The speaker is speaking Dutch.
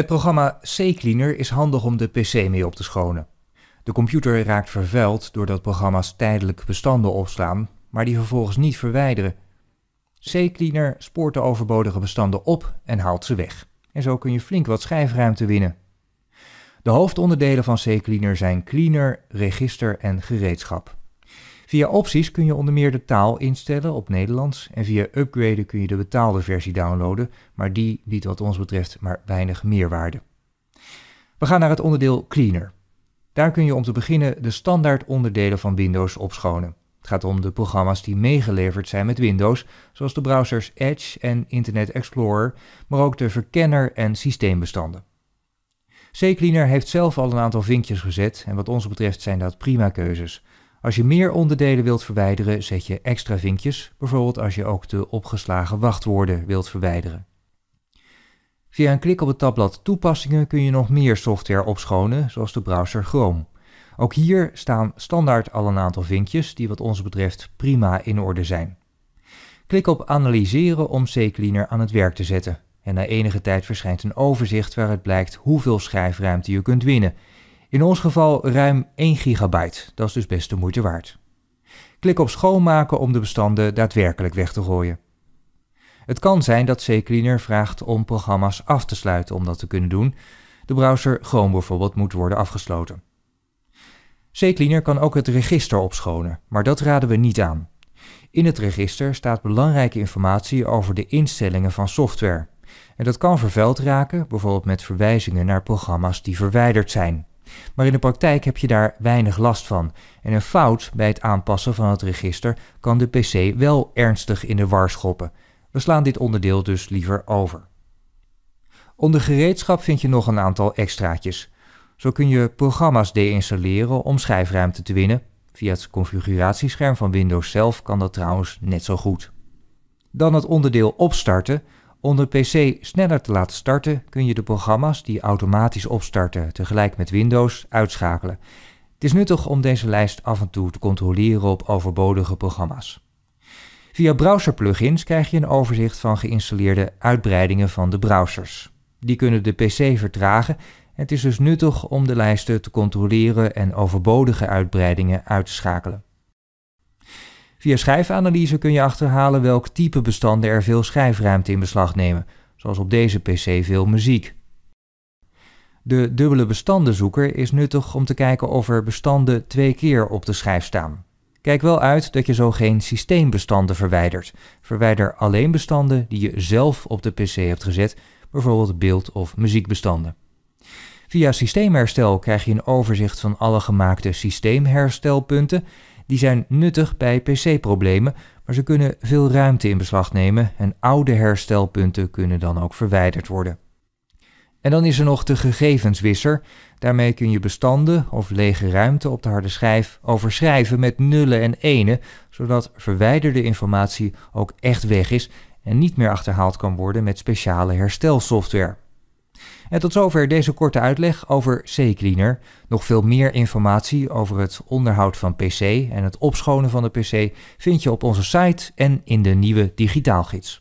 Het programma C-Cleaner is handig om de PC mee op te schonen. De computer raakt vervuild doordat programma's tijdelijk bestanden opslaan, maar die vervolgens niet verwijderen. C-Cleaner spoort de overbodige bestanden op en haalt ze weg. En zo kun je flink wat schijfruimte winnen. De hoofdonderdelen van C-Cleaner zijn cleaner, register en gereedschap. Via opties kun je onder meer de taal instellen op Nederlands en via upgraden kun je de betaalde versie downloaden, maar die biedt wat ons betreft maar weinig meerwaarde. We gaan naar het onderdeel Cleaner. Daar kun je om te beginnen de standaard onderdelen van Windows opschonen. Het gaat om de programma's die meegeleverd zijn met Windows, zoals de browsers Edge en Internet Explorer, maar ook de verkenner en systeembestanden. CCleaner heeft zelf al een aantal vinkjes gezet en wat ons betreft zijn dat prima keuzes. Als je meer onderdelen wilt verwijderen, zet je extra vinkjes, bijvoorbeeld als je ook de opgeslagen wachtwoorden wilt verwijderen. Via een klik op het tabblad Toepassingen kun je nog meer software opschonen, zoals de browser Chrome. Ook hier staan standaard al een aantal vinkjes die wat ons betreft prima in orde zijn. Klik op Analyseren om CCleaner aan het werk te zetten. En na enige tijd verschijnt een overzicht waaruit blijkt hoeveel schijfruimte je kunt winnen in ons geval ruim 1 gigabyte, dat is dus best de moeite waard. Klik op schoonmaken om de bestanden daadwerkelijk weg te gooien. Het kan zijn dat CCleaner vraagt om programma's af te sluiten om dat te kunnen doen. De browser Chrome bijvoorbeeld moet worden afgesloten. CCleaner kan ook het register opschonen, maar dat raden we niet aan. In het register staat belangrijke informatie over de instellingen van software. En dat kan vervuild raken, bijvoorbeeld met verwijzingen naar programma's die verwijderd zijn maar in de praktijk heb je daar weinig last van. En een fout bij het aanpassen van het register kan de PC wel ernstig in de war schoppen. We slaan dit onderdeel dus liever over. Onder gereedschap vind je nog een aantal extraatjes. Zo kun je programma's deinstalleren om schijfruimte te winnen. Via het configuratiescherm van Windows zelf kan dat trouwens net zo goed. Dan het onderdeel opstarten om de PC sneller te laten starten kun je de programma's die automatisch opstarten tegelijk met Windows uitschakelen. Het is nuttig om deze lijst af en toe te controleren op overbodige programma's. Via browserplugins krijg je een overzicht van geïnstalleerde uitbreidingen van de browsers. Die kunnen de PC vertragen. Het is dus nuttig om de lijsten te controleren en overbodige uitbreidingen uit te schakelen. Via schijfanalyse kun je achterhalen welk type bestanden er veel schijfruimte in beslag nemen, zoals op deze PC veel muziek. De dubbele bestandenzoeker is nuttig om te kijken of er bestanden twee keer op de schijf staan. Kijk wel uit dat je zo geen systeembestanden verwijdert. Verwijder alleen bestanden die je zelf op de PC hebt gezet, bijvoorbeeld beeld- of muziekbestanden. Via systeemherstel krijg je een overzicht van alle gemaakte systeemherstelpunten die zijn nuttig bij PC-problemen, maar ze kunnen veel ruimte in beslag nemen en oude herstelpunten kunnen dan ook verwijderd worden. En dan is er nog de gegevenswisser. Daarmee kun je bestanden of lege ruimte op de harde schijf overschrijven met nullen en enen, zodat verwijderde informatie ook echt weg is en niet meer achterhaald kan worden met speciale herstelsoftware. En tot zover deze korte uitleg over Cleaner. Nog veel meer informatie over het onderhoud van PC en het opschonen van de PC vind je op onze site en in de nieuwe digitaalgids.